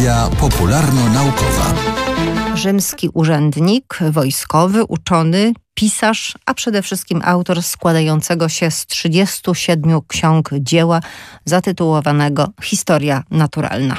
Audycja popularno-naukowa. Rzymski urzędnik, wojskowy, uczony, pisarz, a przede wszystkim autor składającego się z 37 ksiąg dzieła zatytułowanego Historia naturalna.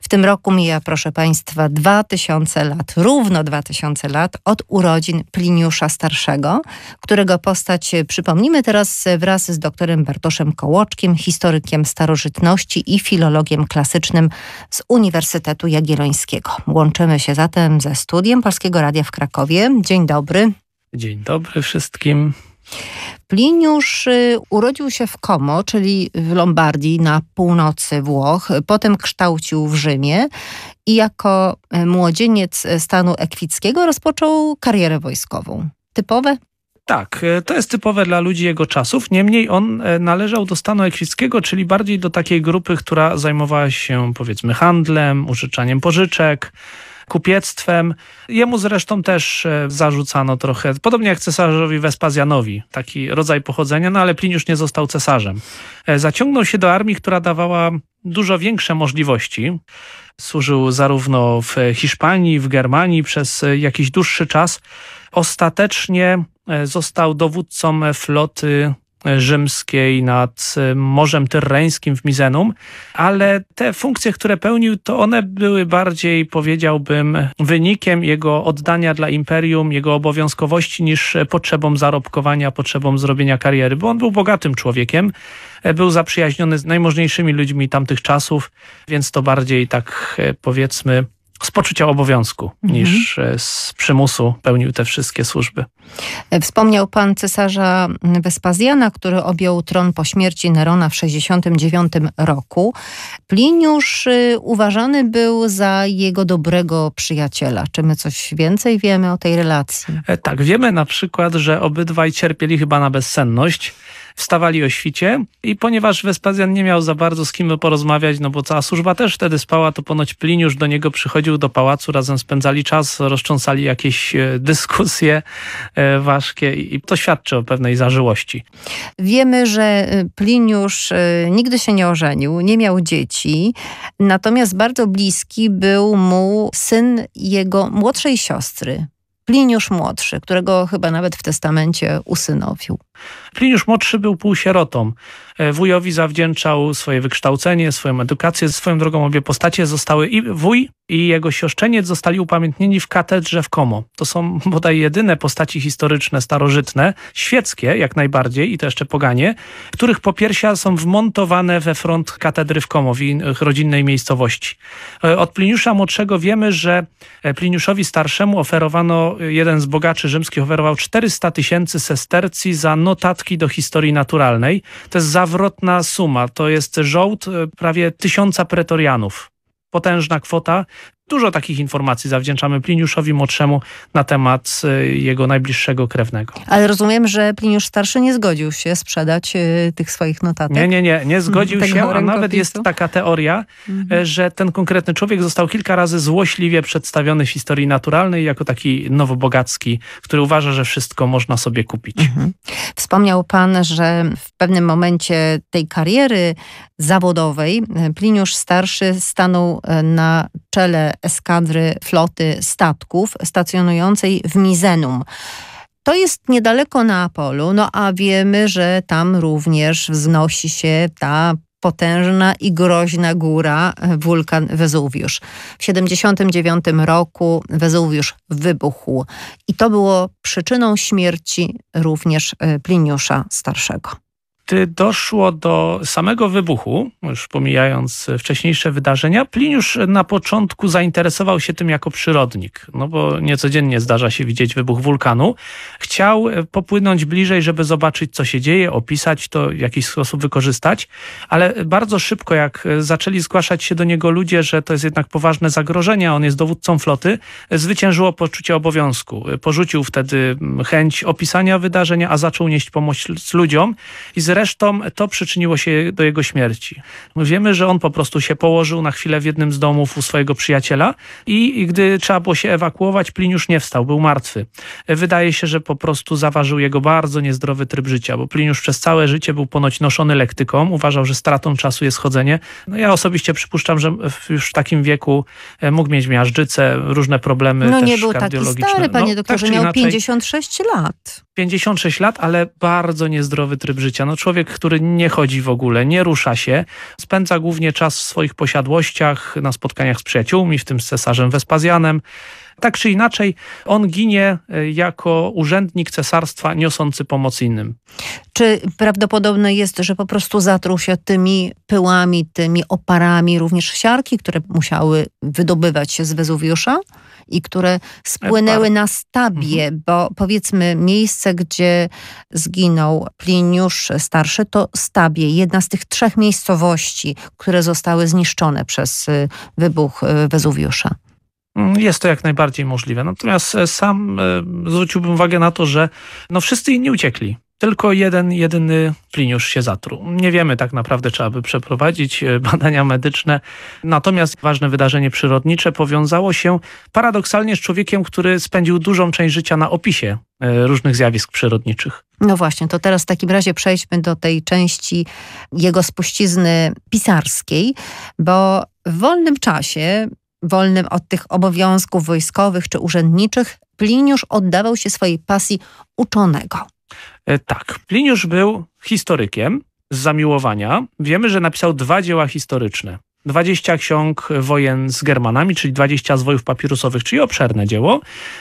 W tym roku mija, proszę Państwa, 2000 lat, równo 2000 lat od urodzin Pliniusza Starszego, którego postać e, przypomnimy teraz e, wraz z doktorem Bartoszem Kołoczkiem, historykiem starożytności i filologiem klasycznym z Uniwersytetu Jagiellońskiego. Łączymy się zatem ze studiem Polskiego Radia w Krakowie. Dzień dobry. Dzień dobry wszystkim. Pliniusz y, urodził się w Como, czyli w Lombardii na północy Włoch, potem kształcił w Rzymie i jako e, młodzieniec e, stanu ekwickiego rozpoczął karierę wojskową. Typowe? Tak, e, to jest typowe dla ludzi jego czasów. Niemniej on należał do stanu ekwickiego, czyli bardziej do takiej grupy, która zajmowała się powiedzmy handlem, użyczaniem pożyczek kupiectwem. Jemu zresztą też e, zarzucano trochę, podobnie jak cesarzowi Wespazjanowi, taki rodzaj pochodzenia, no ale Pliniusz nie został cesarzem. E, zaciągnął się do armii, która dawała dużo większe możliwości. Służył zarówno w Hiszpanii, w Germanii przez e, jakiś dłuższy czas. Ostatecznie został dowódcą floty rzymskiej, nad e, Morzem tyreńskim w Mizenum, ale te funkcje, które pełnił, to one były bardziej, powiedziałbym, wynikiem jego oddania dla imperium, jego obowiązkowości niż potrzebą zarobkowania, potrzebą zrobienia kariery, bo on był bogatym człowiekiem, e, był zaprzyjaźniony z najmożniejszymi ludźmi tamtych czasów, więc to bardziej tak e, powiedzmy z poczucia obowiązku mhm. niż e, z przymusu pełnił te wszystkie służby. E, wspomniał pan cesarza Wespazjana, który objął tron po śmierci Nerona w 69 roku. Pliniusz y, uważany był za jego dobrego przyjaciela. Czy my coś więcej wiemy o tej relacji? E, tak, wiemy na przykład, że obydwaj cierpieli chyba na bezsenność wstawali o świcie i ponieważ Wespazjan nie miał za bardzo z kim porozmawiać, no bo cała służba też wtedy spała, to ponoć Pliniusz do niego przychodził do pałacu, razem spędzali czas, rozcząsali jakieś e, dyskusje e, ważkie i to świadczy o pewnej zażyłości. Wiemy, że e, Pliniusz nigdy się nie ożenił, nie miał dzieci, natomiast bardzo bliski był mu syn jego młodszej siostry, Pliniusz młodszy, którego chyba nawet w testamencie usynowił. Pliniusz Młodszy był półsierotą. E, wujowi zawdzięczał swoje wykształcenie, swoją edukację. Swoją drogą obie postacie zostały i wuj, i jego siostrzeniec zostali upamiętnieni w katedrze w Como. To są bodaj jedyne postaci historyczne, starożytne, świeckie jak najbardziej i to jeszcze poganie, których popiersia są wmontowane we front katedry w Como, w ich rodzinnej miejscowości. E, od Pliniusza Młodszego wiemy, że e, Pliniuszowi Starszemu oferowano, jeden z bogaczy rzymskich oferował 400 tysięcy sestercji za notatki do historii naturalnej. To jest zawrotna suma, to jest żołd e, prawie tysiąca pretorianów potężna kwota. Dużo takich informacji zawdzięczamy Pliniuszowi młodszemu na temat y, jego najbliższego krewnego. Ale rozumiem, że Pliniusz starszy nie zgodził się sprzedać y, tych swoich notatek. Nie, nie, nie, nie zgodził się, a nawet jest taka teoria, y, mhm. że ten konkretny człowiek został kilka razy złośliwie przedstawiony w historii naturalnej jako taki nowobogacki, który uważa, że wszystko można sobie kupić. Mhm. Wspomniał pan, że w pewnym momencie tej kariery zawodowej Pliniusz starszy stanął na czele eskadry floty statków stacjonującej w Mizenum. To jest niedaleko Neapolu, no a wiemy, że tam również wznosi się ta potężna i groźna góra, e, wulkan Wezuwiusz. W 79 roku Wezuwiusz wybuchł i to było przyczyną śmierci również e, Pliniusza Starszego gdy doszło do samego wybuchu, już pomijając wcześniejsze wydarzenia, Pliniusz na początku zainteresował się tym jako przyrodnik, no bo niecodziennie zdarza się widzieć wybuch wulkanu. Chciał e, popłynąć bliżej, żeby zobaczyć, co się dzieje, opisać to, w jakiś sposób wykorzystać, ale bardzo szybko, jak e, zaczęli zgłaszać się do niego ludzie, że to jest jednak poważne zagrożenie, on jest dowódcą floty, e, zwyciężyło poczucie obowiązku. Porzucił wtedy chęć opisania wydarzenia, a zaczął nieść pomoc ludziom i ze Zresztą to przyczyniło się do jego śmierci. wiemy, że on po prostu się położył na chwilę w jednym z domów u swojego przyjaciela i, i gdy trzeba było się ewakuować, Pliniusz nie wstał, był martwy. Wydaje się, że po prostu zaważył jego bardzo niezdrowy tryb życia, bo Pliniusz przez całe życie był ponoć noszony lektyką, uważał, że stratą czasu jest chodzenie. No ja osobiście przypuszczam, że już w takim wieku e, mógł mieć miażdżycę, różne problemy no, nie był taki stary, panie no, doktorze, tak miał inaczej. 56 lat. 56 lat, ale bardzo niezdrowy tryb życia. No człowiek, który nie chodzi w ogóle, nie rusza się, spędza głównie czas w swoich posiadłościach, na spotkaniach z przyjaciółmi, w tym z cesarzem Wespazjanem. Tak czy inaczej, on ginie e, jako urzędnik cesarstwa niosący pomoc innym. Czy prawdopodobne jest, że po prostu zatruł się tymi pyłami, tymi oparami również siarki, które musiały wydobywać się z Wezuwiusza? i które spłynęły na stabie, mhm. bo powiedzmy miejsce, gdzie zginął Pliniusz starszy, to stabie, jedna z tych trzech miejscowości, które zostały zniszczone przez e, wybuch e, Wezuwiusza. Mm, jest to jak najbardziej możliwe. Natomiast e, sam e, zwróciłbym uwagę na to, że no wszyscy inni uciekli. Tylko jeden, jedyny Pliniusz się zatruł. Nie wiemy tak naprawdę, trzeba by przeprowadzić e, badania medyczne. Natomiast ważne wydarzenie przyrodnicze powiązało się paradoksalnie z człowiekiem, który spędził dużą część życia na opisie różnych zjawisk przyrodniczych. No właśnie, to teraz w takim razie przejdźmy do tej części jego spuścizny pisarskiej, bo w wolnym czasie wolnym od tych obowiązków wojskowych czy urzędniczych, Pliniusz oddawał się swojej pasji uczonego. E, tak, Pliniusz był historykiem z zamiłowania. Wiemy, że napisał dwa dzieła historyczne. 20 ksiąg wojen z Germanami, czyli 20 zwojów papirusowych, czyli obszerne dzieło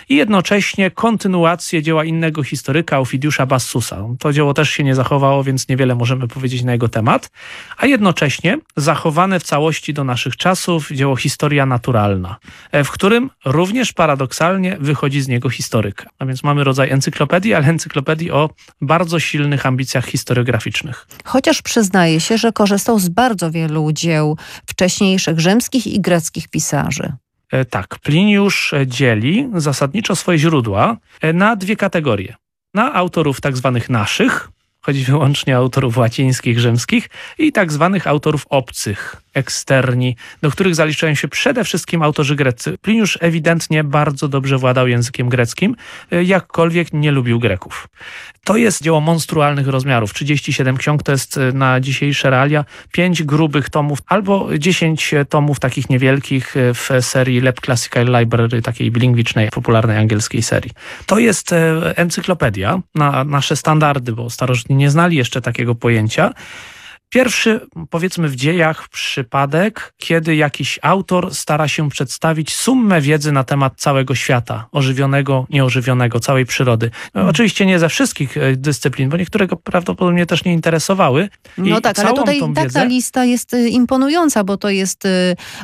i jednocześnie kontynuację dzieła innego historyka, Ofidiusza Bassusa. To dzieło też się nie zachowało, więc niewiele możemy powiedzieć na jego temat, a jednocześnie zachowane w całości do naszych czasów dzieło Historia Naturalna, e, w którym również paradoksalnie wychodzi z niego historyk. A więc mamy rodzaj encyklopedii, ale encyklopedii o bardzo silnych ambicjach historiograficznych. Chociaż przyznaje się, że korzystał z bardzo wielu dzieł wcześniejszych rzymskich i greckich pisarzy. E, tak, Pliniusz e, dzieli zasadniczo swoje źródła e, na dwie kategorie. Na autorów tak zwanych naszych, chodzi wyłącznie o autorów łacińskich, rzymskich i tak zwanych autorów obcych, eksterni, do których zaliczają się przede wszystkim autorzy greccy. Pliniusz ewidentnie bardzo dobrze władał językiem greckim, e, jakkolwiek nie lubił Greków. To jest dzieło monstrualnych rozmiarów. 37 ksiąg to jest e, na dzisiejsze realia 5 grubych tomów albo 10 e, tomów takich niewielkich w serii Lab Classical Library, takiej bilingwicznej, popularnej angielskiej serii. To jest encyklopedia na nasze standardy, bo starożytni nie znali jeszcze takiego pojęcia. Pierwszy, powiedzmy, w dziejach przypadek, kiedy jakiś autor stara się przedstawić sumę wiedzy na temat całego świata, ożywionego, nieożywionego, całej przyrody. Hmm. Oczywiście nie ze wszystkich e, dyscyplin, bo go prawdopodobnie też nie interesowały. No tak, I tak, ale tutaj tak ta lista jest e, imponująca, bo to jest e,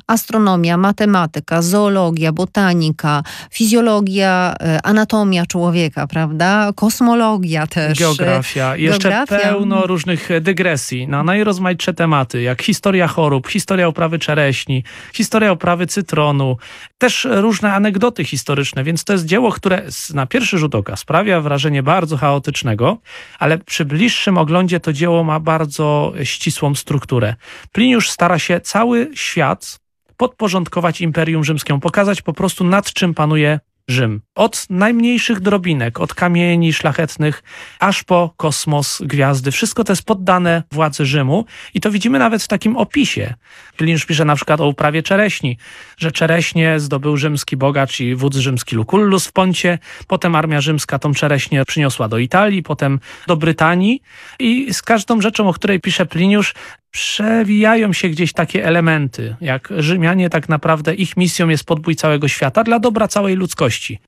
astronomia, matematyka, zoologia, botanika, fizjologia, anatomia człowieka, prawda? Kosmologia też. Geografia. jeszcze Geografia. pełno różnych dygresji. No, naj najrozmaitsze tematy, jak historia chorób, historia uprawy czereśni, historia uprawy cytronu, też różne anegdoty historyczne, więc to jest dzieło, które na pierwszy rzut oka sprawia wrażenie bardzo chaotycznego, ale przy bliższym oglądzie to dzieło ma bardzo ścisłą strukturę. Pliniusz stara się cały świat podporządkować Imperium Rzymskiemu, pokazać po prostu nad czym panuje Rzym. Od najmniejszych drobinek, od kamieni szlachetnych, aż po kosmos, gwiazdy. Wszystko to jest poddane władzy Rzymu i to widzimy nawet w takim opisie. Pliniusz pisze na przykład o uprawie czereśni, że czereśnie zdobył rzymski bogacz i wódz rzymski Lucullus w Poncie, potem armia rzymska tą czereśnię przyniosła do Italii, potem do Brytanii i z każdą rzeczą, o której pisze Pliniusz, przewijają się gdzieś takie elementy, jak Rzymianie tak naprawdę, ich misją jest podbój całego świata dla dobra całej ludzkości.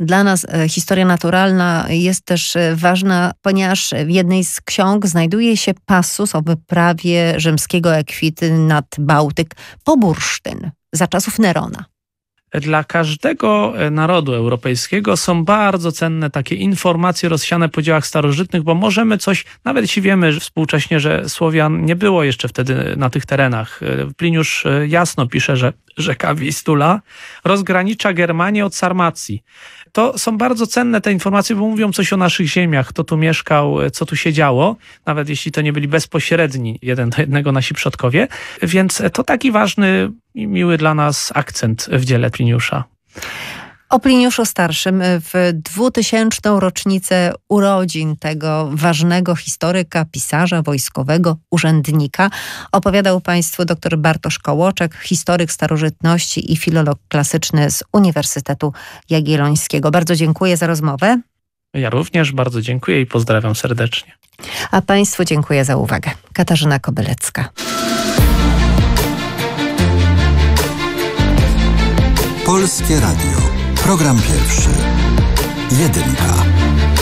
Dla nas e, historia naturalna jest też e, ważna, ponieważ w jednej z ksiąg znajduje się pasus o wyprawie rzymskiego ekwity nad Bałtyk po bursztyn za czasów Nerona dla każdego e, narodu europejskiego są bardzo cenne takie informacje rozsiane po dziełach starożytnych, bo możemy coś, nawet jeśli wiemy współcześnie, że Słowian nie było jeszcze wtedy na tych terenach. E, Pliniusz e, jasno pisze, że rzeka Wistula, rozgranicza Germanię od Sarmacji. To są bardzo cenne te informacje, bo mówią coś o naszych ziemiach, kto tu mieszkał, co tu się działo, nawet jeśli to nie byli bezpośredni jeden do jednego nasi przodkowie. Więc to taki ważny i miły dla nas akcent w dziele Pliniusza o Pliniuszu Starszym w 2000 rocznicę urodzin tego ważnego historyka, pisarza, wojskowego, urzędnika opowiadał Państwu dr Bartosz Kołoczek, historyk starożytności i filolog klasyczny z Uniwersytetu Jagiellońskiego. Bardzo dziękuję za rozmowę. Ja również bardzo dziękuję i pozdrawiam serdecznie. A Państwu dziękuję za uwagę. Katarzyna Kobylecka. Polskie Radio. Program pierwszy. Jedynka.